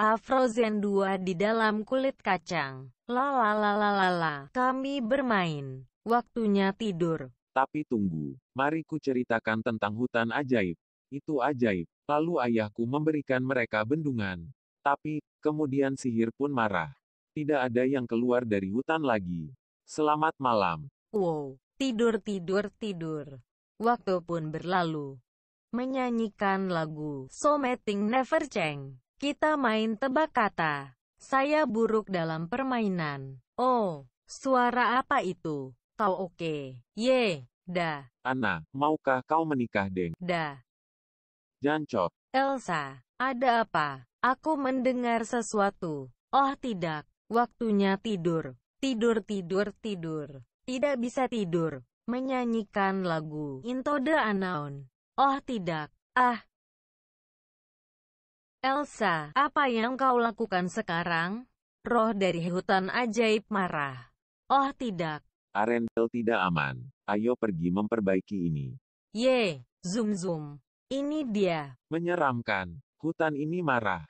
Frozen 2 di dalam kulit kacang. Lalalalalala, kami bermain. Waktunya tidur. Tapi tunggu, mari ku ceritakan tentang hutan ajaib. Itu ajaib. Lalu ayahku memberikan mereka bendungan. Tapi, kemudian sihir pun marah. Tidak ada yang keluar dari hutan lagi. Selamat malam. Wow, tidur tidur tidur. Waktu pun berlalu. Menyanyikan lagu So Someting Never Change. Kita main tebak kata. Saya buruk dalam permainan. Oh, suara apa itu? Kau oke. Okay. Ye, da. Ana, maukah kau menikah deng? Da. Jancok. Elsa, ada apa? Aku mendengar sesuatu. Oh tidak, waktunya tidur. Tidur, tidur, tidur. Tidak bisa tidur. Menyanyikan lagu. Into the unknown. Oh tidak, ah, Elsa, apa yang kau lakukan sekarang? Roh dari hutan ajaib marah. Oh tidak. Arendelle tidak aman. Ayo pergi memperbaiki ini. Ye, zoom zoom. Ini dia. Menyeramkan. Hutan ini marah.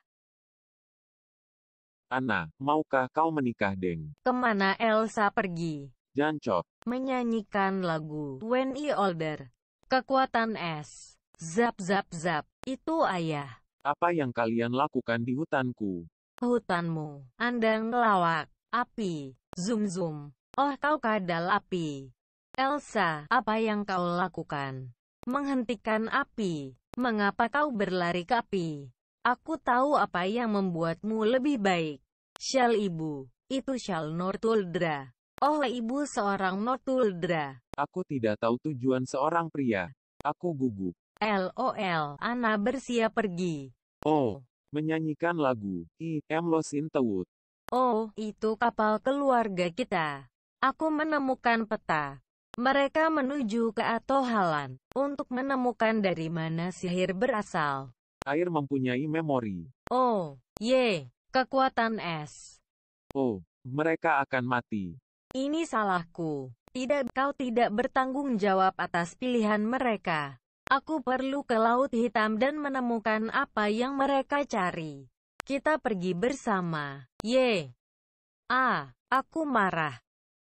Anna, maukah kau menikah Deng? Kemana Elsa pergi? Jancok. Menyanyikan lagu When I Older. Kekuatan es. Zap zap zap. Itu ayah. Apa yang kalian lakukan di hutanku? Hutanmu, Anda ngelawak. api, zoom zoom. Oh kau kadal api. Elsa, apa yang kau lakukan? Menghentikan api. Mengapa kau berlari ke api? Aku tahu apa yang membuatmu lebih baik. Shal ibu, itu Shal Nortuldra. Oh ibu seorang Nortuldra. Aku tidak tahu tujuan seorang pria. Aku gugup. LOL, Ana bersiap pergi. Oh, menyanyikan lagu, I am lost in the wood. Oh, itu kapal keluarga kita. Aku menemukan peta. Mereka menuju ke Atohalan, untuk menemukan dari mana sihir berasal. Air mempunyai memori. Oh, ye, kekuatan es. Oh, mereka akan mati. Ini salahku. Tidak, kau tidak bertanggung jawab atas pilihan mereka. Aku perlu ke Laut Hitam dan menemukan apa yang mereka cari. Kita pergi bersama. Ye. A. Aku marah.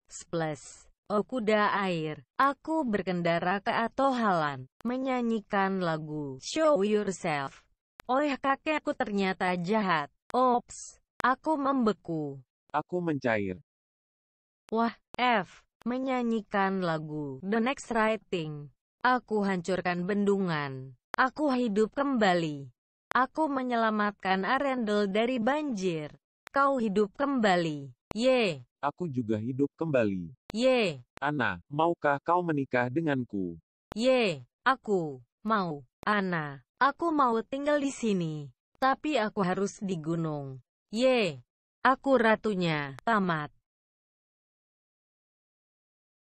Splash. Oh kuda air, aku berkendara ke Atohalan, menyanyikan lagu Show Yourself. Oh kakekku ternyata jahat. Ops, aku membeku. Aku mencair. Wah, F, menyanyikan lagu The Next Writing. Aku hancurkan bendungan. Aku hidup kembali. Aku menyelamatkan Arendel dari banjir. Kau hidup kembali. Ye. Aku juga hidup kembali. Ye. Ana, maukah kau menikah denganku? Ye. Aku. Mau. Ana. Aku mau tinggal di sini. Tapi aku harus di gunung. Ye. Aku ratunya. Tamat.